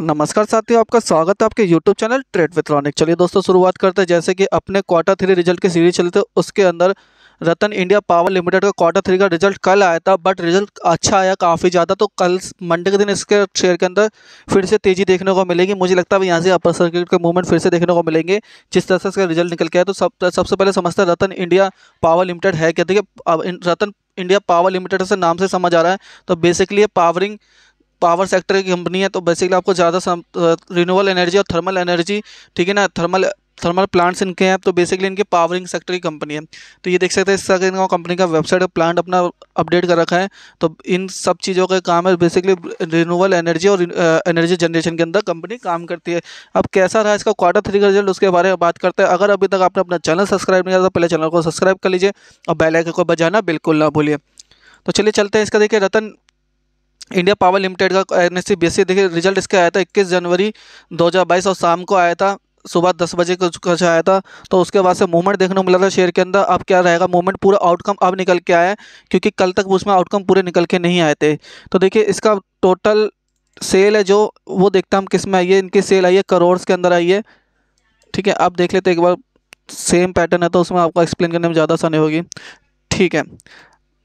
नमस्कार साथियों आपका स्वागत है आपके YouTube चैनल ट्रेड विथ्रॉनिक चलिए दोस्तों शुरुआत करते हैं जैसे कि अपने क्वार्टर थ्री रिजल्ट की सीरीज चलते थी उसके अंदर रतन इंडिया पावर लिमिटेड का क्वार्टर थ्री का रिजल्ट कल आया था बट रिजल्ट अच्छा आया काफ़ी ज़्यादा तो कल मंडे के दिन इसके शेयर के अंदर फिर से तेज़ी देखने को मिलेगी मुझे लगता है यहाँ से अपर सर्किट के मूवमेंट फिर से देखने को मिलेंगे जिस तरह से इसका रिजल्ट निकल के आया तो सब सबसे पहले समझते हैं रतन इंडिया पावर लिमिटेड है क्या देखिए रतन इंडिया पावर लिमिटेड से नाम से समझ आ रहा है तो बेसिकली ये पावरिंग पावर सेक्टर की कंपनी है तो बेसिकली आपको ज़्यादा रिनोवल एनर्जी और थर्मल एनर्जी ठीक है ना थर्मल थर्मल प्लांट्स इनके हैं तो बेसिकली इनकी पावरिंग सेक्टर की कंपनी है तो ये देख सकते हैं इस तरह इनका कंपनी का वेबसाइट प्लांट अपना अपडेट कर रखा है तो इन सब चीज़ों का काम है बेसिकली रिन्यूअल एनर्जी और एनर्जी जनरेशन के अंदर कंपनी काम करती है अब कैसा रहा इसका क्वार्टर थ्री का रिजल्ट उसके बारे में बात करते हैं अगर अभी तक आपने अपना चैनल सब्सक्राइब नहीं किया तो पहले चैनल को सब्सक्राइब कर लीजिए और बेलाइक को बजाना बिल्कुल ना भूलिए तो चलिए चलते हैं इसका देखिए रतन इंडिया पावर लिमिटेड का एन एस देखिए रिजल्ट इसका आया था 21 जनवरी 2022 और शाम को आया था सुबह दस बजे कुछ आया था तो उसके बाद से मूवमेंट देखने को मिला था शेयर के अंदर अब क्या रहेगा मूवमेंट पूरा आउटकम अब निकल के आया है क्योंकि कल तक उसमें आउटकम पूरे निकल के नहीं आए थे तो देखिए इसका टोटल सेल है जो वो देखता हम किस में आई है इनकी सेल आई है करोड़ के अंदर आई है ठीक है अब देख लेते एक बार सेम पैटर्न है तो उसमें आपको एक्सप्लेन करने में ज़्यादा आसानी होगी ठीक है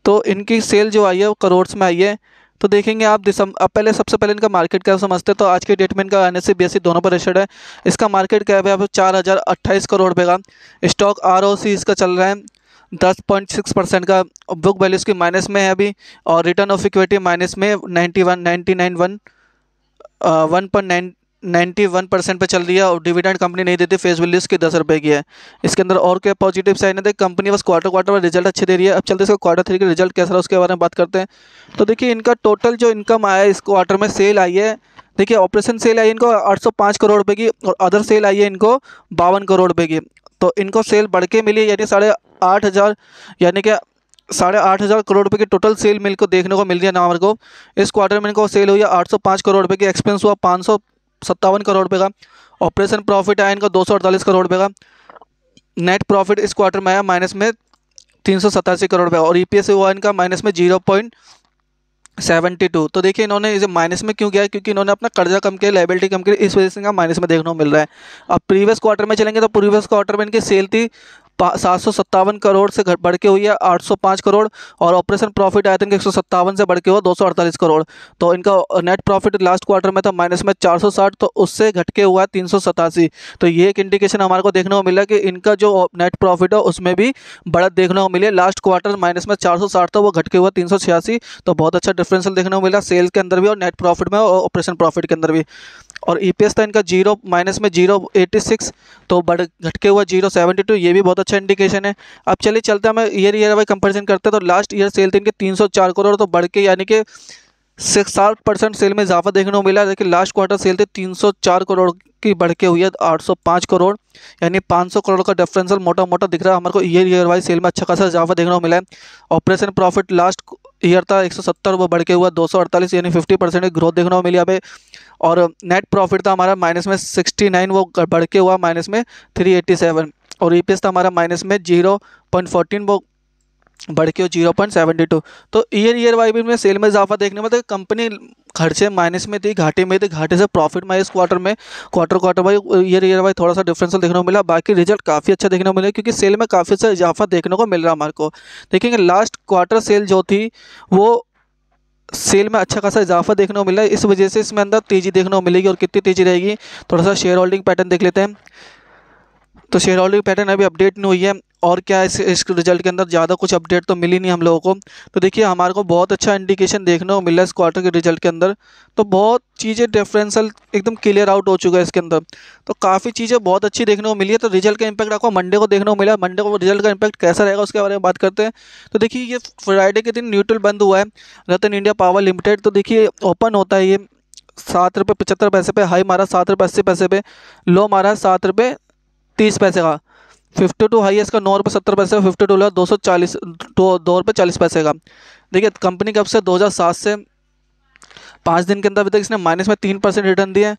तो इनकी सेल जो आई है वो करोड़ में आई है तो देखेंगे आप दिसंबर पहले सबसे पहले इनका मार्केट कैप समझते हैं तो आज के डेट में इनका एन एस सी दोनों पर रेस्टेड है इसका मार्केट कैप है अब चार हज़ार अट्ठाईस करोड़ रुपये का स्टॉक आर ओ सी इसका चल रहा है दस पॉइंट सिक्स परसेंट का बुक वैल्यू इसकी माइनस में है अभी और रिटर्न ऑफ इक्विटी माइनस में ninety one ninety nine one one point nine ninety one percent पर चल रही है और डिविडेंड कंपनी नहीं देती फेस वैल्यू इसकी दस रुपये की है इसके अंदर और क्या पॉजिटिव साइन है देखिए कंपनी बस क्वार्टर क्वार्टर में रिजल्ट अच्छे दे रही है अब चलते इसका क्वार्टर थ्री का रिजल्ट कैसा रहा उसके बारे में बात करते हैं तो देखिए इनका टोटल जो इनकम आया इस क्वार्टर में सेल आई है देखिए ऑपरेशन सेल आई इनको पाँच करोड़ रुपये की और अदर सेल आई है इनको बावन करोड़ रुपये की तो इनको सेल बढ़ के मिली यानी साढ़े आठ हज़ार यानी कि साढ़े आठ हज़ार करोड़ रुपये की टोटल सेल मिल को देखने को मिल रही है नवंबर को इस क्वार्टर में इनको सेल हुई है आठ सौ पाँच करोड़ रुपये की एक्सपेंस हुआ पाँच सौ सत्तावन करोड़ रुपये का ऑपरेशन प्रॉफिट आया इनका दो करोड़ रुपये का नेट प्रॉफिट इस क्वार्टर में आया माइनस में तीन सौ सतासी करोड़ रुपये और ई e हुआ इनका माइनस में जीरो पॉइंट सेवेंटी टू तो देखिए इन्होंने इसे माइनस में क्यों किया क्योंकि इन्होंने अपना कर्जा कम किया लाइबिलिटी कम की इस वजह से इनका माइनस में देखने को मिल रहा है अब प्रीवियस क्वार्टर में चलेंगे तो प्रीवियस क्वार्टर में इनकी सेल थी सात करोड़ से बढ़ के हुई है 805 करोड़ और ऑपरेशन प्रॉफिट आई थिंक एक से बढ़ के हुआ 248 करोड़ तो इनका नेट प्रॉफिट लास्ट क्वार्टर में था माइनस में 460 तो उससे घटके हुआ है तीन तो ये एक इंडिकेशन हमारे को देखने को मिला कि इनका जो नेट प्रॉफिट है उसमें भी बढ़त देखने को मिली लास्ट क्वार्टर माइनस में चार था वो घटके हुआ तीन तो बहुत अच्छा डिफ्रेंसल देखने को मिला सेल्स के अंदर भी और नेट प्रॉफिट में और ऑपरेशन प्रॉफिट के अंदर भी और ई e था इनका जीरो माइनस में जीरो एटी सिक्स तो बढ़ घटके हुआ जीरो सेवेंटी टू ये भी बहुत अच्छा इंडिकेशन है अब चलिए चलते हमें ईयर ईयर वाई कंपेरिजन करते हैं तो लास्ट ईयर सेल थी इनके तीन सौ चार करोड़ तो बढ़ के यानी कि सिक्स साठ परसेंट सेल में इजाफा देखने को मिला लेकिन लास्ट क्वार्टर सेल थे तीन सौ चार करोड़ की बढ़ के हुई है आठ सौ पाँच करोड़ यानी पाँच सौ करोड़ का डिफरेंसल मोटा मोटा दिख रहा है हमारे को ईयर ईयर वाइज सेल में अच्छा खासा इजाफा देखने को मिला है ऑपरेशन प्रॉफिट लास्ट ईयर था एक सौ सत्तर वो बढ़ के हुआ दो सौ अड़तालीस यानी फिफ्टी परसेंट ग्रोथ देखने को मिली अभी और नेट प्रॉफिट था हमारा माइनस में सिक्सटी नाइन वो बढ़ के हुआ माइनस में थ्री एट्टी सेवन और ई e था हमारा माइनस में जीरो पॉइंट फोर्टीन वो बढ़ के जीरो पॉइंट सेवेंटी टू तो ईयर ईयर भी में सेल में इजाफा देखने में तो कंपनी खर्चे माइनस में थी घाटे में थी घाटे से प्रॉफिट माइनस क्वार्टर में quarter quarter Y year year Y थोड़ा सा डिफरेंसल देखने को मिला बाकी रिजल्ट काफ़ी अच्छा देखने को मिला क्योंकि सेल में काफ़ी सा अच्छा इजाफा देखने को मिल रहा हमारे को देखेंगे लास्ट क्वार्टर सेल जो थी वो सेल में अच्छा खासा इजाफा देखने को मिला है इस वजह से इसमें अंदर तेज़ी देखने को मिलेगी और कितनी तेज़ी रहेगी थोड़ा सा शेयर होल्डिंग पैटर्न देख लेते हैं तो शेयर होल्डिंग पैटर्न अभी अपडेट नहीं हुई है और क्या इस इस रिजल्ट के अंदर ज़्यादा कुछ अपडेट तो मिली नहीं हम लोगों को तो देखिए हमारे को बहुत अच्छा इंडिकेशन देखने को मिला इस क्वार्टर के रिजल्ट के अंदर तो बहुत चीज़ें डिफरेंसल एकदम क्लियर आउट हो चुका है इसके अंदर तो काफ़ी चीज़ें बहुत अच्छी देखने को मिली है तो रिजल्ट का इंपैक्ट आपको मंडे को देखने को मिला मंडे को रिजल्ट का इंपैक्ट कैसा रहेगा उसके बारे में बात करते हैं तो देखिए ये फ्राइडे के दिन न्यूट्रल बंद हुआ है रतन इंडिया पावर लिमिटेड तो देखिए ओपन होता है ये सात रुपये पचहत्तर पैसे पे हाई मारा सात रुपये अस्सी पैसे पे लो मारा सात रुपये तीस पैसे का फिफ्टी टू हाइएस्ट का नौ रुपये सत्तर पैसे का फिफ्टी टू लगा दो सौ चालीस दो दो रुपये चालीस पैसे का देखिए कंपनी कब से दो हज़ार सात से पाँच दिन के अंदर अभी तक इसने माइनस में तीन परसेंट रिटर्न दिए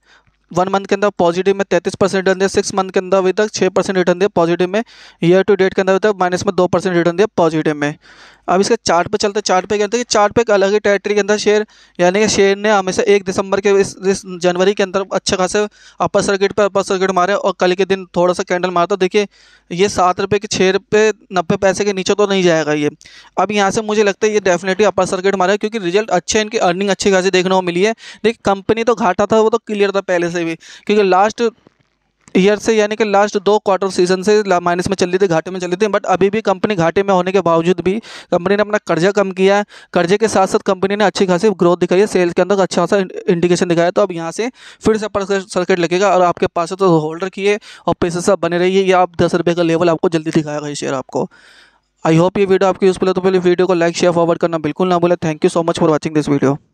वन मंथ के अंदर पॉजिटिव में तैंतीस परसेंट रिटर्न दिया सिक्स मंथ के अंदर अभी तक छः परसेंट रिटर्न दिया पॉजिटिव में ईयर टू डेट के अंदर अभी तक माइनस में दो परसेंट रिटर्न दिया पॉजिटिव में अब इसका चार्ट पे चलते चार्ट पे कहते हैं कि चार्ट पे एक अलग ही टेरेटरी के अंदर शेयर यानी कि शेयर ने हमेशा एक दिसंबर के इस, इस जनवरी के अंदर अच्छे खासे अपर सर्किट पे अपर सर्किट मारे और कल के दिन थोड़ा सा कैंडल मारा तो देखिए ये सात रुपये के छः रुपये नब्बे पैसे के नीचे तो नहीं जाएगा ये अब यहाँ से मुझे लगता है ये डेफिनेटली अपर सर्किट मारा क्योंकि रिजल्ट अच्छे हैं इनकी अर्निंग अच्छी खासी देखने को मिली है देखिए कंपनी तो घाटा था वो तो क्लियर था पहले से भी क्योंकि लास्ट ईयर से यानी कि लास्ट दो क्वार्टर सीजन से माइनस में चल रही थी घाटे में चल रही थी बट अभी भी कंपनी घाटे में होने के बावजूद भी कंपनी ने अपना कर्जा कम किया है कर्जे के साथ साथ कंपनी ने अच्छी खासी ग्रोथ दिखाई है सेल्स के अंदर अच्छा खासा इंडिकेशन दिखाया तो अब यहाँ से फिर से अपर सर्किट लगेगा और आपके पास तो होल्ड रखिए और पैसे सब बने रहिए या आप दस रुपये का लेवल आपको जल्दी दिखाएगा ये शेयर आपको आई होप ये वीडियो आपकी यूज़फुल है तो पहले वीडियो को लाइक शेयर फॉरवर्ड करना बिल्कुल ना बोले thank you so much for watching this video